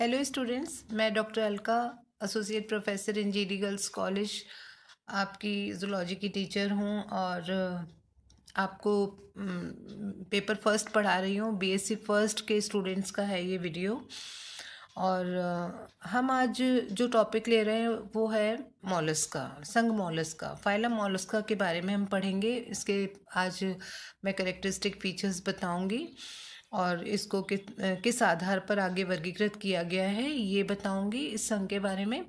hello students मैं doctor Alka associate professor in G D girls college आपकी zoology की teacher हूँ और uh, आपको पेपर mm, फर्स्ट पढ़ा रही हूँ बीएससी फर्स्ट के स्टूडेंट्स का है ये वीडियो और uh, हम आज जो टॉपिक ले रहे हैं वो है मोलस्का संग मोलस्का फाइलम मोलस्का के बारे में हम पढ़ेंगे इसके आज मैं करेक्टरिस्टिक फीचर्स बताऊंगी और इसको किस किस आधार पर आगे वर्गीकृत किया गया है ये बताऊंगी इस संघ के बारे में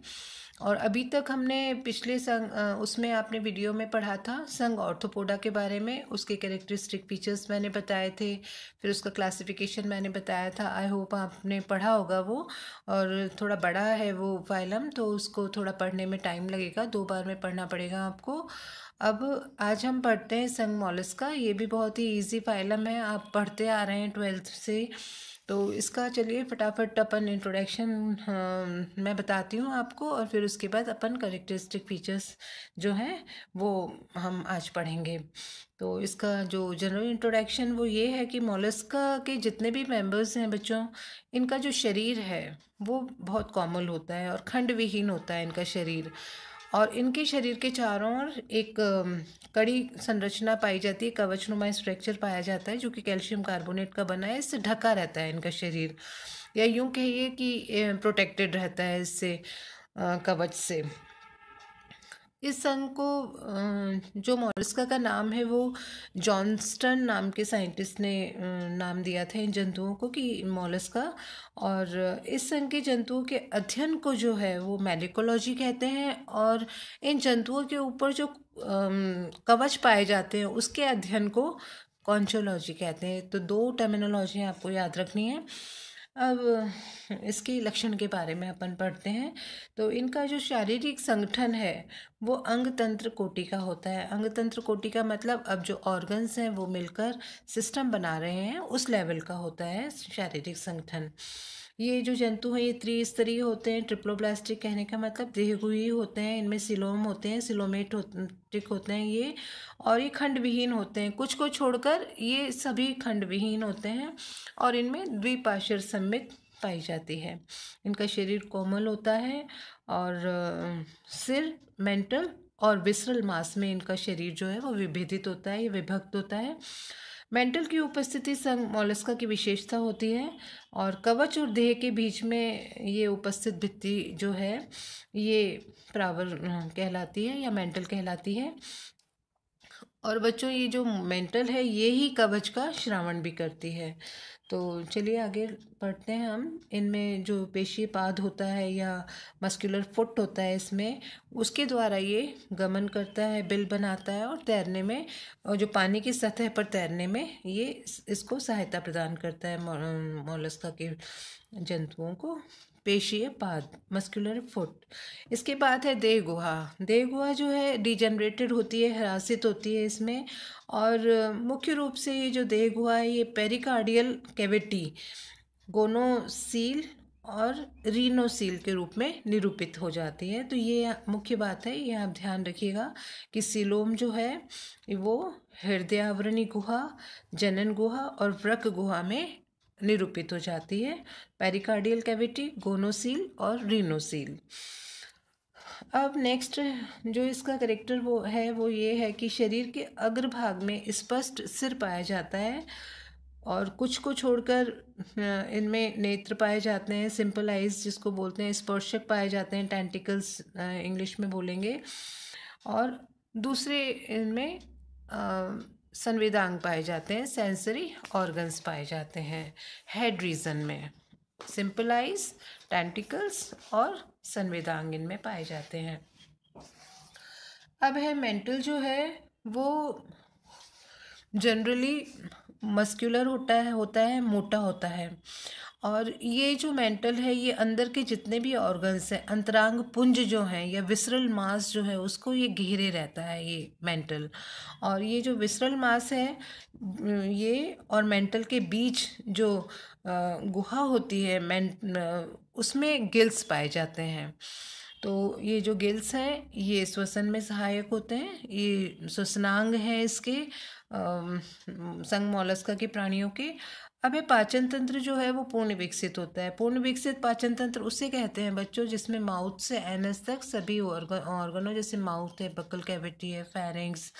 और अभी तक हमने पिछले संघ उसमें आपने वीडियो में पढ़ा था संघ ऑर्थोपोडा के बारे में उसके कैरेक्टरिस्टिक फीचर्स मैंने बताए थे फिर उसका क्लासिफिकेशन मैंने बताया था आई होप आपने पढ़ा होगा वो और थोड़ा बड़ा है वो फाइलम तो उसको थोड़ा पढ़ने में टाइम लगेगा दो बार में पढ़ना पड़ेगा आपको अब आज हम पढ़ते हैं संग मॉलिस का ये भी बहुत ही इजी फाइलम है आप पढ़ते आ रहे हैं ट्वेल्थ से तो इसका चलिए फटाफट अपन इंट्रोडक्शन मैं बताती हूँ आपको और फिर उसके बाद अपन करेक्टरिस्टिक फीचर्स जो हैं वो हम आज पढ़ेंगे तो इसका जो जनरल इंट्रोडक्शन वो ये है कि मोलस्का के जितने भी मेंबर्स हैं बच्चों इनका जो शरीर है वो बहुत कॉमल होता है और खंड विहीन होता है इनका शरीर और इनके शरीर के चारों ओर एक कड़ी संरचना पाई जाती है कवच स्ट्रक्चर पाया जाता है जो कि कैल्शियम कार्बोनेट का बना है इससे ढका रहता है इनका शरीर या यूँ कहिए कि प्रोटेक्टेड रहता है इससे कवच से इस संघ को जो मॉरिस्का का नाम है वो जॉन्स्टन नाम के साइंटिस्ट ने नाम दिया था इन जंतुओं को कि मोलस्का और इस संघ के जंतुओं के अध्ययन को जो है वो मेडिकोलॉजी कहते हैं और इन जंतुओं के ऊपर जो कवच पाए जाते हैं उसके अध्ययन को कॉन्चोलॉजी कहते हैं तो दो टर्मिनोलॉजी आपको याद रखनी है अब इसके लक्षण के बारे में अपन पढ़ते हैं तो इनका जो शारीरिक संगठन है वो अंग तंत्र कोटि का होता है अंग तंत्र कोटि का मतलब अब जो ऑर्गन्स हैं वो मिलकर सिस्टम बना रहे हैं उस लेवल का होता है शारीरिक संगठन ये जो जंतु हैं ये त्रिस्तरीय होते हैं ट्रिप्लोब्लास्टिक कहने का मतलब देहगुही होते हैं इनमें सिलोम होते हैं सिलोमेट होते हैं ये और ये खंड विहीन होते हैं कुछ को छोड़कर ये सभी खंड विहीन होते हैं और इनमें द्विपाशर सम्मित पाई जाती है इनका शरीर कोमल होता है और सिर मेंटल और विसरल मास में इनका शरीर जो है वो विभेदित होता है ये विभक्त होता है मेंटल की उपस्थिति संग मोलस्का की विशेषता होती है और कवच और देह के बीच में ये उपस्थित भित्ति जो है ये प्रावर कहलाती है या मेंटल कहलाती है और बच्चों ये जो मेंटल है ये ही कवच का श्रावण भी करती है तो चलिए आगे पढ़ते हैं हम इनमें जो पेशी पाद होता है या मस्कुलर फुट होता है इसमें उसके द्वारा ये गमन करता है बिल बनाता है और तैरने में और जो पानी की सतह पर तैरने में ये इसको सहायता प्रदान करता है मोलस्का के जंतुओं को पेशीय पाद मस्कुलर फुट इसके बाद है देह गुहा देह गुहा जो है डिजनरेटेड होती है हरासित होती है इसमें और मुख्य रूप से ये जो देह गुहा है ये पेरिकार्डियल कैविटी गोनोसील और रीनोसील के रूप में निरूपित हो जाती है तो ये मुख्य बात है ये आप ध्यान रखिएगा कि सिलोम जो है वो हृदयावरणी गुहा जनन गुहा और व्रक गुहा में निरूपित हो जाती है पेरिकार्डियल कैविटी गोनोसील और रिनोसील अब नेक्स्ट जो इसका करेक्टर वो है वो ये है कि शरीर के अग्रभाग में स्पष्ट सिर पाया जाता है और कुछ को छोड़कर इनमें नेत्र पाए जाते हैं सिंपल आइज जिसको बोलते हैं स्पर्शक पाए जाते हैं टेंटिकल्स इंग्लिश में बोलेंगे और दूसरे इनमें संवेदांग पाए जाते हैं सेंसरी ऑर्गन्स पाए जाते हैं हेड रीजन में सिंपलाइज टेंटिकल्स और संवेदांग इनमें पाए जाते हैं अब है मेंटल जो है वो जनरली मस्कुलर होता है होता है मोटा होता है और ये जो मेंटल है ये अंदर के जितने भी ऑर्गन्स हैं अंतरांग पुंज जो हैं या विसरल मास जो है उसको ये घेरे रहता है ये मेंटल और ये जो विसरल मास है ये और मेंटल के बीच जो गुहा होती है मैं उसमें गिल्स पाए जाते हैं तो ये जो गिल्स हैं ये श्वसन में सहायक होते हैं ये श्वसनांग हैं इसके संग मोलस्का के प्राणियों के अब ये पाचन तंत्र जो है वो पूर्ण विकसित होता है पूर्ण विकसित पाचन तंत्र उसे कहते हैं बच्चों जिसमें माउथ से एनस तक सभी ऑर्गन ऑर्गनों जैसे माउथ है बकल कैविटी है फेरिंग्स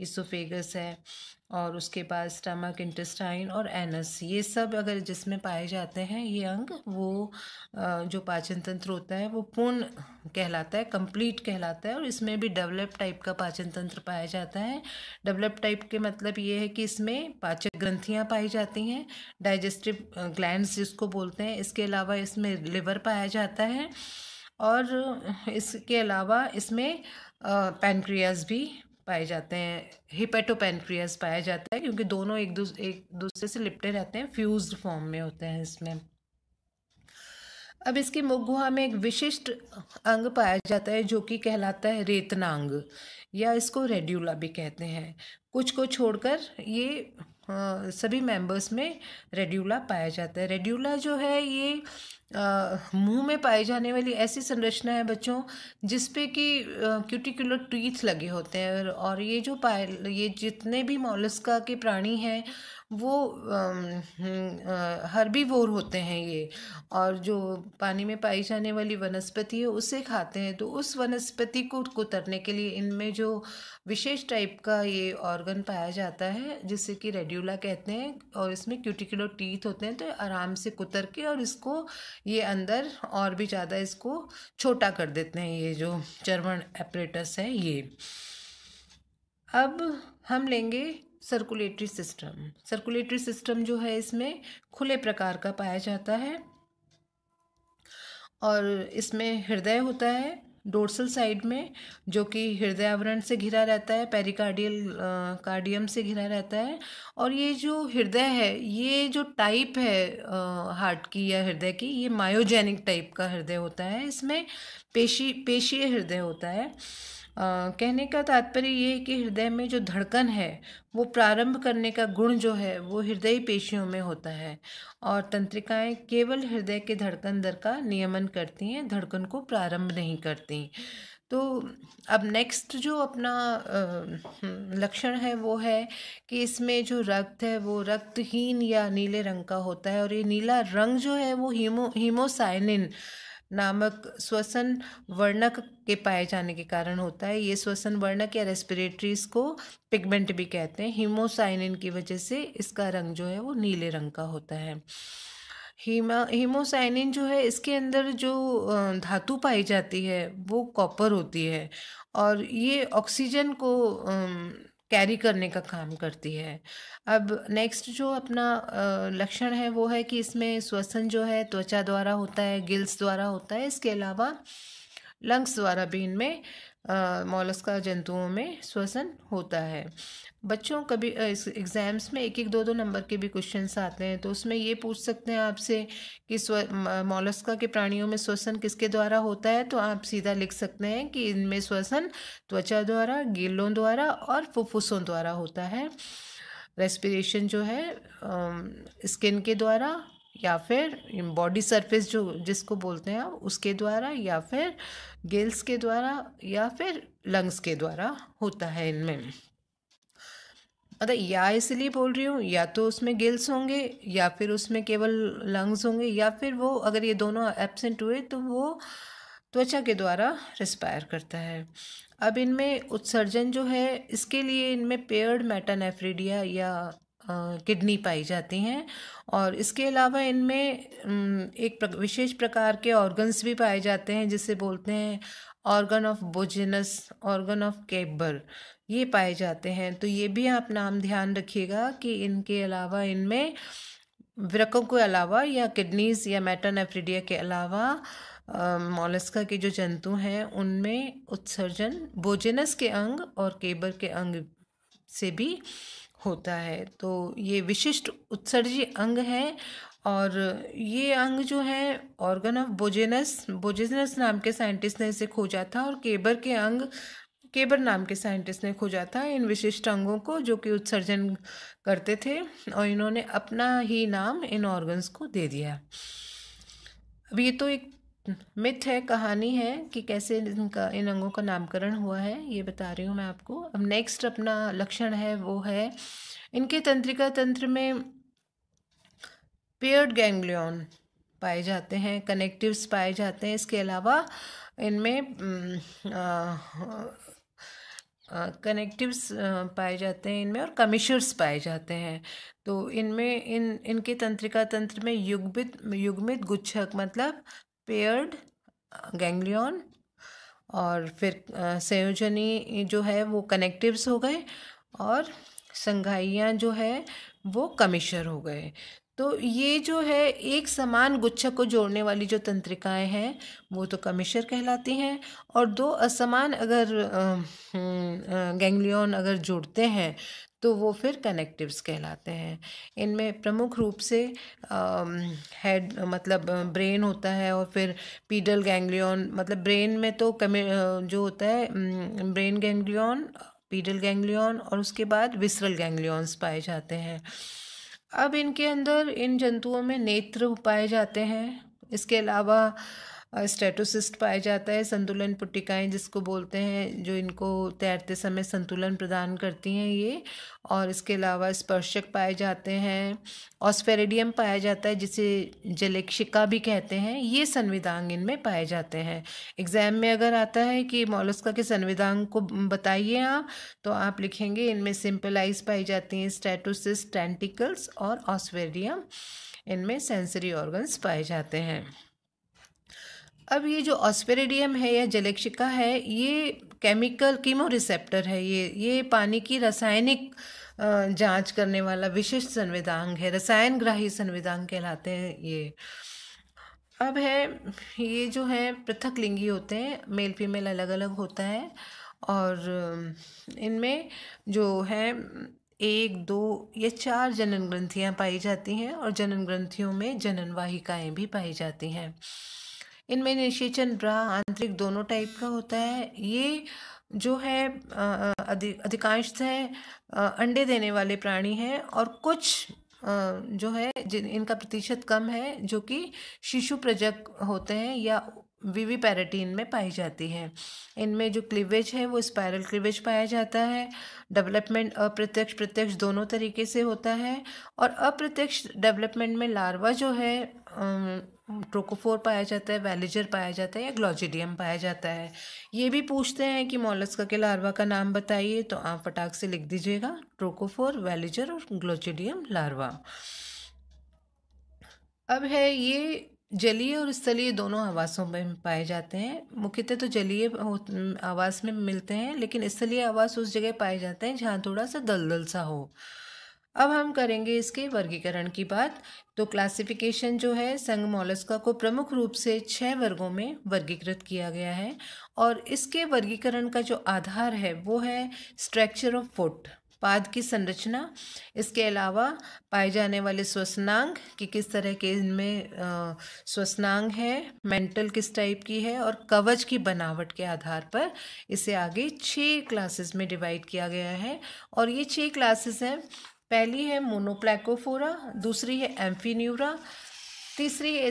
इसोफेगस है और उसके बाद स्टमक इंटेस्टाइन और एनस ये सब अगर जिसमें पाए जाते हैं ये अंग वो जो पाचन तंत्र होता है वो पूर्ण कहलाता है कंप्लीट कहलाता है और इसमें भी डेवलप टाइप का पाचन तंत्र पाया जाता है डेवलप टाइप के मतलब ये है कि इसमें पाचक ग्रंथियाँ पाई जाती हैं डाइजेस्टिव ग्लैंड जिसको बोलते हैं इसके अलावा इसमें लिवर पाया जाता है और इसके अलावा इसमें पैनक्रियाज भी पाए जाते हैं हिपेटोपेनक्रियस पाया जाता है क्योंकि दोनों एक दूसरे एक दूसरे से लिपटे रहते हैं फ्यूज फॉर्म में होते हैं इसमें अब इसकी मुख गुहा में एक विशिष्ट अंग पाया जाता है जो कि कहलाता है रेतनांग या इसको रेड्यूला भी कहते हैं कुछ को छोड़कर ये सभी मेंबर्स में रेड्यूला पाया जाता है रेड्यूला जो है ये मुंह में पाई जाने वाली ऐसी संरचना है बच्चों जिस पे कि क्यूटिकुलर टीथ लगे होते हैं और ये जो पाए ये जितने भी मोलस्का के प्राणी हैं वो हम्म, वोर होते हैं ये और जो पानी में पाई जाने वाली वनस्पति है उसे खाते हैं तो उस वनस्पति को कुतरने के लिए इनमें जो विशेष टाइप का ये ऑर्गन पाया जाता है जिसे कि रेड्यूला कहते हैं और इसमें क्यूटिकुलर टीथ होते हैं तो आराम से कुतर के और इसको ये अंदर और भी ज़्यादा इसको छोटा कर देते हैं ये जो चर्मण एपरेटस है ये अब हम लेंगे सर्कुलेटरी सिस्टम सर्कुलेटरी सिस्टम जो है इसमें खुले प्रकार का पाया जाता है और इसमें हृदय होता है डोर्सल साइड में जो कि हृदय आवरण से घिरा रहता है पेरिकार्डियल कार्डियम से घिरा रहता है और ये जो हृदय है ये जो टाइप है आ, हार्ट की या हृदय की ये मायोजेनिक टाइप का हृदय होता है इसमें पेशी पेशीय हृदय होता है कहने का तात्पर्य ये है कि हृदय में जो धड़कन है वो प्रारंभ करने का गुण जो है वो हृदय पेशियों में होता है और तंत्रिकाएं केवल हृदय के धड़कन दर का नियमन करती हैं धड़कन को प्रारंभ नहीं करती तो अब नेक्स्ट जो अपना हम्म, लक्षण है वो है कि इसमें जो रक्त है वो रक्तहीन या नीले रंग का होता है और ये नीला रंग जो है वो हीमो हीमोसाइनिन नामक श्वसन वर्णक के पाए जाने के कारण होता है ये श्वसन वर्णक या रेस्पिरेटरीज को पिगमेंट भी कहते हैं हीमोसाइनिन की वजह से इसका रंग जो है वो नीले रंग का होता है हीमा हीमोसाइनिन जो है इसके अंदर जो धातु पाई जाती है वो कॉपर होती है और ये ऑक्सीजन को कैरी करने का काम करती है अब नेक्स्ट जो अपना लक्षण है वो है कि इसमें श्वसन जो है त्वचा द्वारा होता है गिल्स द्वारा होता है इसके अलावा लंग्स द्वारा भी इनमें मोलस्का जंतुओं में श्वसन होता है बच्चों कभी एग्ज़ाम्स में एक एक दो दो नंबर के भी क्वेश्चन आते हैं तो उसमें ये पूछ सकते हैं आपसे कि स्व मोलस्का के प्राणियों में श्वसन किसके द्वारा होता है तो आप सीधा लिख सकते हैं कि इनमें श्वसन त्वचा द्वारा गिल्लों द्वारा और फुफ्फुसों द्वारा होता है रेस्पिरेशन जो है स्किन के द्वारा या फिर बॉडी सरफेस जो जिसको बोलते हैं उसके द्वारा या फिर गेल्स के द्वारा या फिर लंग्स के द्वारा होता है इनमें मतलब या इसलिए बोल रही हूँ या तो उसमें गिल्स होंगे या फिर उसमें केवल लंग्स होंगे या फिर वो अगर ये दोनों एबसेंट हुए तो वो त्वचा के द्वारा रिस्पायर करता है अब इनमें उत्सर्जन जो है इसके लिए इनमें पेयर्ड मेटानेफ्रीडिया या किडनी पाई जाती हैं और इसके अलावा इनमें एक प्र, विशेष प्रकार के ऑर्गन्स भी पाए जाते हैं जिसे बोलते हैं organ of Bojanus organ of Keber ये पाए जाते हैं तो ये भी आप नाम ध्यान रखिएगा कि इनके अलावा इनमें वृकों के अलावा या किडनीज या मेटानेफ्रिडिया के अलावा मोलस्का के जो जंतु हैं उनमें उत्सर्जन बोजेनस के अंग और केबर के अंग से भी होता है तो ये विशिष्ट उत्सर्जी अंग हैं और ये अंग जो है ऑर्गन ऑफ बोजेनस बोजेनस नाम के साइंटिस्ट ने इसे खोजा था और केबर के अंग केबर नाम के साइंटिस्ट ने खोजा था इन विशिष्ट अंगों को जो कि उत्सर्जन करते थे और इन्होंने अपना ही नाम इन ऑर्गन्स को दे दिया अब ये तो एक मिथ है कहानी है कि कैसे इनका इन अंगों का नामकरण हुआ है ये बता रही हूँ मैं आपको अब नेक्स्ट अपना लक्षण है वो है इनके तंत्रिका तंत्र में पेयर्ड गैंग्लियन पाए जाते हैं कनेक्टिव्स पाए जाते हैं इसके अलावा इनमें कनेक्टिव्स पाए जाते हैं इनमें और कमिशर्स पाए जाते हैं तो इनमें इन इनके तंत्रिका तंत्र में युगमित युग्मित गुच्छक मतलब पेयर्ड गैंग्लियन और फिर संयोजनी जो है वो कनेक्टिव्स हो गए और संघाइयाँ जो है वो कमिशर हो गए तो ये जो है एक समान गुच्छक को जोड़ने वाली जो तंत्रिकाएं हैं वो तो कमिशर कहलाती हैं और दो असमान अगर हम्म, गैंगलियन अगर जुड़ते हैं तो वो फिर कनेक्टिव्स कहलाते हैं इनमें प्रमुख रूप से हेड मतलब ब्रेन होता है और फिर पीडल गैंगलियन मतलब ब्रेन में तो कमे जो होता है ब्रेन गैंगलियन पीडल गैंगलियन और उसके बाद विसरल गैंगलियंस पाए जाते हैं अब इनके अंदर इन जंतुओं में नेत्र पाए जाते हैं इसके अलावा स्टेटोसिस्ट पाया जाता है संतुलन पुट्टिकाएँ जिसको बोलते हैं जो इनको तैरते समय संतुलन प्रदान करती हैं ये और इसके अलावा स्पर्शक पाए जाते हैं ऑस्फेरेडियम पाया जाता है जिसे जलेक्षिका भी कहते हैं ये संविधांग इनमें पाए जाते हैं एग्ज़ाम में अगर आता है कि मोलस्का के संविधांग को बताइए आप तो आप लिखेंगे इनमें सिंपलाइज पाई जाती हैं स्टेटोसिस टेंटिकल्स और ऑस्फेरिडियम इनमें सेंसरी ऑर्गन्स पाए जाते हैं अब ये जो ऑस्पेरेडियम है या जलेक्षिका है ये केमिकल कीमो रिसेप्टर है ये ये पानी की रासायनिक जांच करने वाला विशिष्ट संविधांग है रसायन ग्राही संविधांग कहलाते हैं ये अब है ये जो है पृथक लिंगी होते हैं मेल फीमेल अलग अलग होता है और इनमें जो है एक दो या चार जनन ग्रंथियाँ पाई जाती हैं और जनन ग्रंथियों में जनन वाहिकाएँ भी पाई जाती हैं इनमें निषेचन ड्रा आंतरिक दोनों टाइप का होता है ये जो है अधिकांशतः अंडे देने वाले प्राणी हैं और कुछ जो है जिन इनका प्रतिशत कम है जो कि शिशु प्रजक होते हैं या वीवी पैराटीन में पाई जाती है इनमें जो क्लिवेज है वो स्पायरल क्लिवेज पाया जाता है डेवलपमेंट अप्रत्यक्ष प्रत्यक्ष दोनों तरीके से होता है और अप्रत्यक्ष डेवलपमेंट में लार्वा जो है ट्रोकोफोर पाया जाता है वैलेजर पाया जाता है या ग्लॉजिडियम पाया जाता है ये भी पूछते हैं कि मोलस्का के लार्वा का नाम बताइए तो आप फटाक से लिख दीजिएगा ट्रोकोफोर वैलेजर और ग्लॉजिडियम लार्वा अब है ये जलीय और स्थलीय दोनों आवासों में पाए जाते हैं मुख्यतः तो जलीय आवास में मिलते हैं लेकिन स्थलीय आवास उस जगह पाए जाते हैं जहाँ थोड़ा सा दलदल सा हो अब हम करेंगे इसके वर्गीकरण की बात तो क्लासिफिकेशन जो है संघ मोलस्का को प्रमुख रूप से छः वर्गों में वर्गीकृत किया गया है और इसके वर्गीकरण का जो आधार है वो है स्ट्रक्चर ऑफ फुट पाद की संरचना इसके अलावा पाए जाने वाले स्वसनांग कि किस तरह के इनमें स्वसनांग है मेंटल किस टाइप की है और कवच की बनावट के आधार पर इसे आगे छः क्लासेस में डिवाइड किया गया है और ये छः क्लासेस हैं पहली है मोनोप्लैकोफोरा दूसरी है एम्फीन्यूरा तीसरी है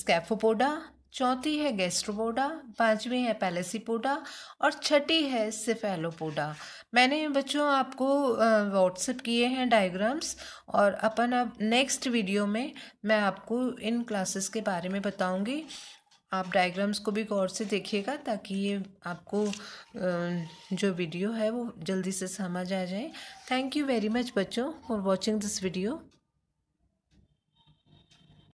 स्कैफोपोडा चौथी है गैस्ट्रोपोडा पांचवी है पैलेसिपोडा और छठी है सिफेलोपोडा मैंने बच्चों आपको व्हाट्सएप किए हैं डायग्राम्स और अपन अब नेक्स्ट वीडियो में मैं आपको इन क्लासेस के बारे में बताऊंगी आप डायग्राम्स को भी गौर से देखिएगा ताकि ये आपको जो वीडियो है वो जल्दी से समझ आ जाए थैंक यू वेरी मच बच्चों फॉर वॉचिंग दिस वीडियो